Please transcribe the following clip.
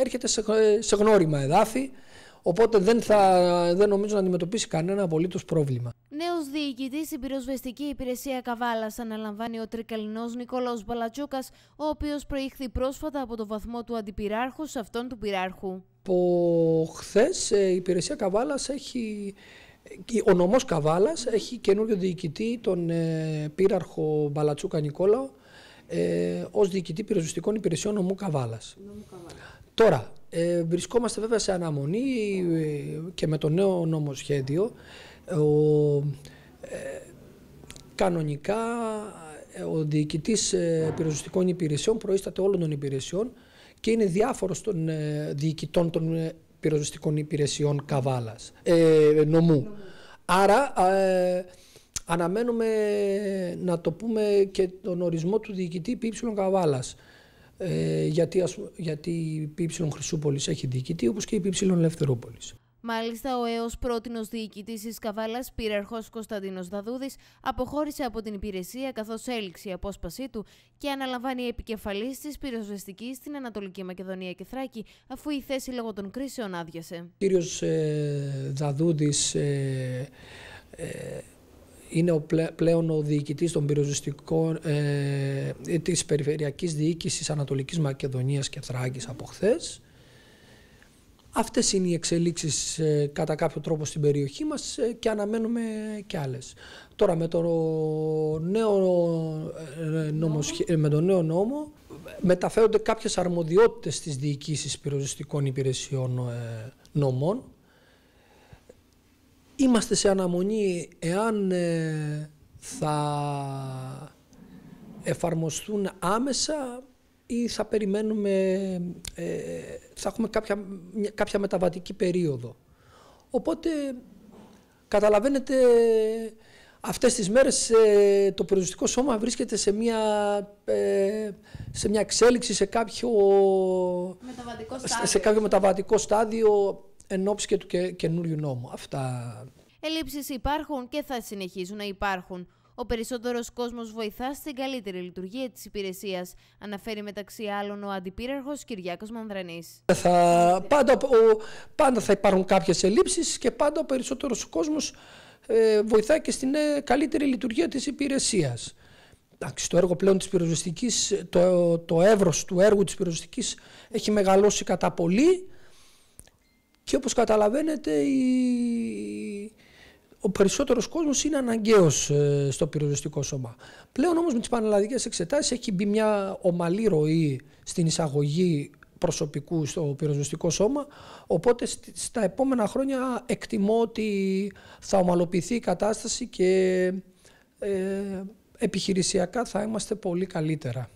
έρχεται σε, σε γνώριμα εδάφη. Οπότε δεν, θα, δεν νομίζω να αντιμετωπίσει κανένα απολύτως πρόβλημα. Νέος διοικητής η πυροσβεστική υπηρεσία Καβάλας αναλαμβάνει ο τρικαλινό Νικολό Μπαλατσούκας, ο οποίος προήχθη πρόσφατα από το βαθμό του αντιπυράρχου σε αυτόν του πυράρχου. Από χθες ε, η υπηρεσία Καβάλας έχει. Ε, ο νομός Καβάλας έχει καινούριο διοικητή, τον ε, πύραρχο Μπαλατσούκα Νικόλαο, ε, ως διοικητή πυροσβεστικών υπηρεσιών νομού Καβάλας. Τώρα, ε, βρισκόμαστε βέβαια σε αναμονή ε, και με το νέο νομοσχέδιο. Ο, ε, κανονικά, ε, ο διοικητής ε, πυροσβεστικών υπηρεσιών προείσταται όλων των υπηρεσιών και είναι διάφορος των διοικητών των πυροσβεστικών υπηρεσιών Καβάλας, νομού. Άρα Αναμένουμε να το πούμε και τον ορισμό του διοικητή ΠΥ Καβάλας. Ε, γιατί, γιατί η ΠΥ Χρυσούπολης έχει διοικητή όπως και η ΠΥ Ελευθερούπολης. Μάλιστα, ο έως πρότινος διοικητής της Καβάλας, πυραρχό Κωνσταντίνος Δαδούδης, αποχώρησε από την υπηρεσία καθώς έληξε η απόσπασή του και αναλαμβάνει επικεφαλής της πυροσβεστικής στην Ανατολική Μακεδονία και Θράκη, αφού η θέση λόγω των κρίσεων άδειασε. Ο κύριος ε, Δαδούδης ε, ε, είναι ο πλέον ο διοικητής των πυροσβεστικών ε, της Περιφερειακής Διοίκησης Ανατολικής Μακεδονίας και Θράκης από χθες. Αυτές είναι οι εξελίξεις ε, κατά κάποιο τρόπο στην περιοχή μας ε, και αναμένουμε και άλλες. Τώρα με το νέο, ε, με το νέο νόμο μεταφέρονται κάποιες αρμοδιότητες της διοικήσεις πυροσβεστικών υπηρεσιών νομών Είμαστε σε αναμονή εάν ε, θα εφαρμοστούν άμεσα ή θα περιμένουμε, ε, θα έχουμε κάποια, κάποια μεταβατική περίοδο. Οπότε καταλαβαίνετε αυτές τις μέρες ε, το περιοριστικό σώμα βρίσκεται σε μια, σε μια εξέλιξη, σε κάποιο μεταβατικό Σε, σε κάποιο μεταβατικό στάδιο εν ώψη και του και, καινούριου νόμου. Αυτά. Ελλείψεις υπάρχουν και θα συνεχίσουν να υπάρχουν. Ο περισσότερος κόσμος βοηθά στην καλύτερη λειτουργία της υπηρεσίας, αναφέρει μεταξύ άλλων ο αντιπύραρχος Κυριάκος Μανδρανής. Θα, πάντα, πάντα θα υπάρχουν κάποιες ελλείψεις και πάντα ο περισσότερος κόσμος ε, βοηθάει και στην ε, καλύτερη λειτουργία της υπηρεσίας. Το έργο πλέον της πυροσβεστικής, το, το του έργου της πυροσβεστικής έχει μεγαλώσει κατά πολύ. Και όπως καταλαβαίνετε η... ο περισσότερος κόσμος είναι αναγκαίος ε, στο πυροσβεστικό σώμα. Πλέον όμως με τις πανελλαδικές εξετάσεις έχει μπει μια ομαλή ροή στην εισαγωγή προσωπικού στο πυροσβεστικό σώμα, οπότε στα επόμενα χρόνια εκτιμώ ότι θα ομαλοποιηθεί η κατάσταση και ε, επιχειρησιακά θα είμαστε πολύ καλύτερα.